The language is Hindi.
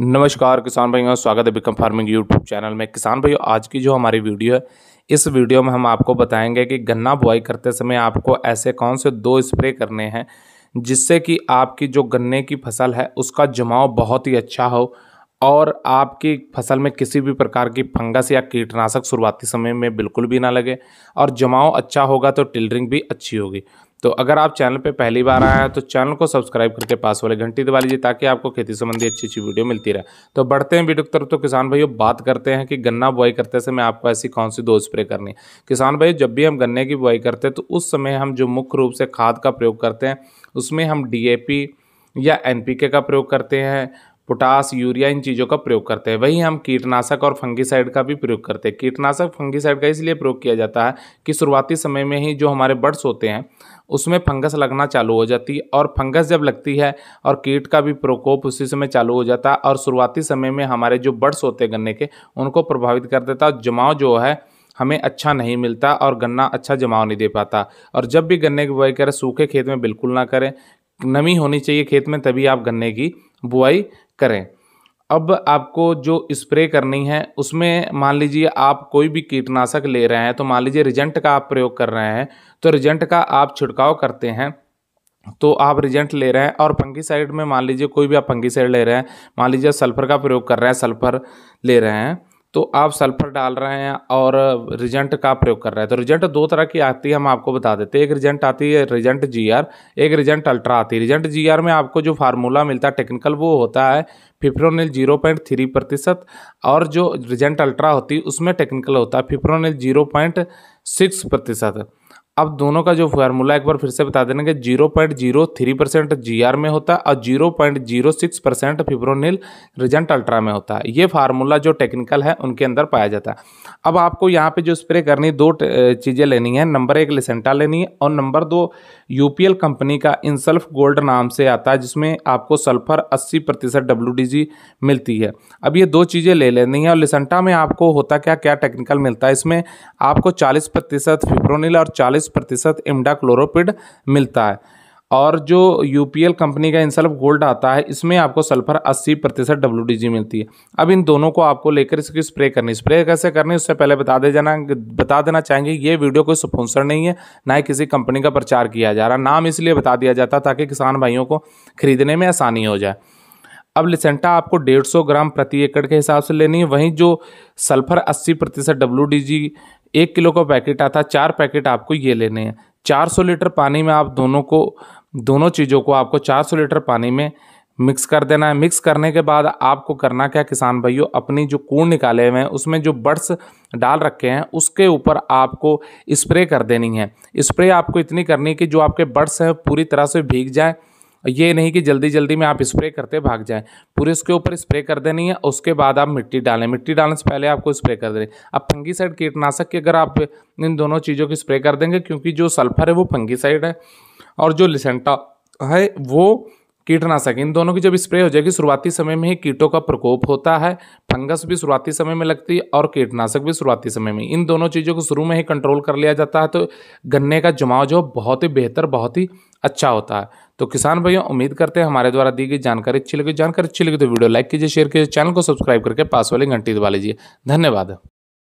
नमस्कार किसान भाइयों स्वागत है बिकम फार्मिंग यूट्यूब चैनल में किसान भाइयों आज की जो हमारी वीडियो है इस वीडियो में हम आपको बताएंगे कि गन्ना बुआई करते समय आपको ऐसे कौन से दो स्प्रे करने हैं जिससे कि आपकी जो गन्ने की फसल है उसका जमाव बहुत ही अच्छा हो और आपकी फसल में किसी भी प्रकार की फंगस या कीटनाशक शुरुआती समय में बिल्कुल भी ना लगे और जमाव अच्छा होगा तो टिलरिंग भी अच्छी होगी तो अगर आप चैनल पर पहली बार आए हैं तो चैनल को सब्सक्राइब करके पास वाले घंटी दबा लीजिए ताकि आपको खेती संबंधी अच्छी अच्छी वीडियो मिलती रहे तो बढ़ते हैं वीडियो की तरफ तो किसान भाइयों बात करते हैं कि गन्ना बुआई करते समय आपको ऐसी कौन सी दो स्प्रे करनी है किसान भाई जब भी हम गन्ने की बुआई करते हैं तो उस समय हम जो मुख्य रूप से खाद का प्रयोग करते हैं उसमें हम डी या एन का प्रयोग करते हैं पोटास यूरिया इन चीज़ों का प्रयोग करते हैं वहीं हम कीटनाशक और फंगीसाइड का भी प्रयोग करते हैं कीटनाशक फंगीसाइड का इसलिए प्रयोग किया जाता है कि शुरुआती समय में ही जो हमारे बर्ड्स होते हैं उसमें फंगस लगना चालू हो जाती है और फंगस जब लगती है और कीट का भी प्रकोप उसी समय चालू हो जाता है और शुरुआती समय में हमारे जो बर्ड्स होते हैं गन्ने के उनको प्रभावित कर देता है जमाव जो है हमें अच्छा नहीं मिलता और गन्ना अच्छा जमाव नहीं दे पाता और जब भी गन्ने की बुआई करें सूखे खेत में बिल्कुल ना करें नमी होनी चाहिए खेत में तभी आप गन्ने की बुआई करें अब आपको जो स्प्रे करनी है उसमें मान लीजिए आप कोई भी कीटनाशक ले रहे हैं तो मान लीजिए रिजेंट का आप प्रयोग कर रहे हैं तो रिजेंट का आप छिड़काव करते हैं तो आप रिजेंट ले रहे हैं और साइड में मान लीजिए कोई भी आप साइड ले रहे हैं मान लीजिए सल्फर का प्रयोग कर रहे हैं सल्फर ले रहे हैं तो आप सल्फर डाल रहे हैं और रिजल्ट का प्रयोग कर रहे हैं तो रिजल्ट दो तरह की आती है हम आपको बता देते हैं एक रिजल्ट आती है रिजल्ट जी आर एक रिजल्ट अल्ट्रा आती है रिजल्ट जी आर में आपको जो फार्मूला मिलता है टेक्निकल वो होता है फिफ्रोनिल जीरो पॉइंट थ्री प्रतिशत और जो रिजल्ट अल्ट्रा होती है उसमें टेक्निकल होता है फिफ्रोनिल जीरो पॉइंट सिक्स प्रतिशत अब दोनों का जो फार्मूला एक बार फिर से बता देना कि zero point zero three percent G R में होता है और zero point zero six percent fipronil Regent ultra में होता है ये फार्मूला जो टेक्निकल है उनके अंदर पाया जाता है अब आपको यहाँ पे जो स्प्रे करनी दो चीज़ें लेनी है नंबर एक लिसेंटा लेनी है और नंबर दो यू कंपनी का इंसल्फ गोल्ड नाम से आता है जिसमें आपको सल्फर अस्सी प्रतिशत डब्ल्यू मिलती है अब ये दो चीज़ें ले लेनी है और लिसेंटा में आपको होता क्या क्या टेक्निकल मिलता है इसमें आपको चालीस प्रतिशत फिब्रोनिल और चालीस प्रतिशत इमडा क्लोरोपिड मिलता है और जो यू कंपनी का इंसल्फ गोल्ड आता है इसमें आपको सल्फर 80 प्रतिशत डब्ल्यू मिलती है अब इन दोनों को आपको लेकर इसकी स्प्रे करनी स्प्रे कैसे करनी उससे पहले बता दे जाना बता देना चाहेंगे ये वीडियो कोई स्पॉन्सर नहीं है ना ही किसी कंपनी का प्रचार किया जा रहा नाम इसलिए बता दिया जाता ताकि किसान भाइयों को खरीदने में आसानी हो जाए अब लिसेंटा आपको डेढ़ ग्राम प्रति एकड़ के हिसाब से लेनी है वहीं जो सल्फर अस्सी प्रतिशत एक किलो का पैकेट आता है चार पैकेट आपको ये लेने हैं चार सौ लीटर पानी में आप दोनों को दोनों चीज़ों को आपको चार सौ लीटर पानी में मिक्स कर देना है मिक्स करने के बाद आपको करना क्या किसान भाइयों अपनी जो कूड़ निकाले हुए हैं उसमें जो बर्ड्स डाल रखे हैं उसके ऊपर आपको स्प्रे कर देनी है स्प्रे आपको इतनी करनी है कि जो आपके बर्ड्स हैं पूरी तरह से भीग जाएँ ये नहीं कि जल्दी जल्दी में आप स्प्रे करते भाग जाएं पूरे उसके ऊपर स्प्रे कर देनी है उसके बाद आप मिट्टी डालें मिट्टी डालने से पहले आपको स्प्रे कर दे अब फंगीसाइड कीटनाशक की अगर आप इन दोनों चीज़ों की स्प्रे कर देंगे क्योंकि जो सल्फर है वो फंगीसाइड है और जो लिसेंटा है वो कीटनाशक इन दोनों की जब स्प्रे हो जाएगी शुरुआती समय में ही कीटों का प्रकोप होता है फंगस भी शुरुआती समय में लगती है और कीटनाशक भी शुरुआती समय में इन दोनों चीज़ों को शुरू में ही कंट्रोल कर लिया जाता है तो गन्ने का जमाव जो बहुत ही बेहतर बहुत ही अच्छा होता है तो किसान भैया उम्मीद करते हैं हमारे द्वारा दी गई जानकारी अच्छी लगी जानकारी अच्छी लगी तो वीडियो लाइक कीजिए शेयर कीजिए चैनल को सब्सक्राइब करके पास वाली घंटी दबा लीजिए धन्यवाद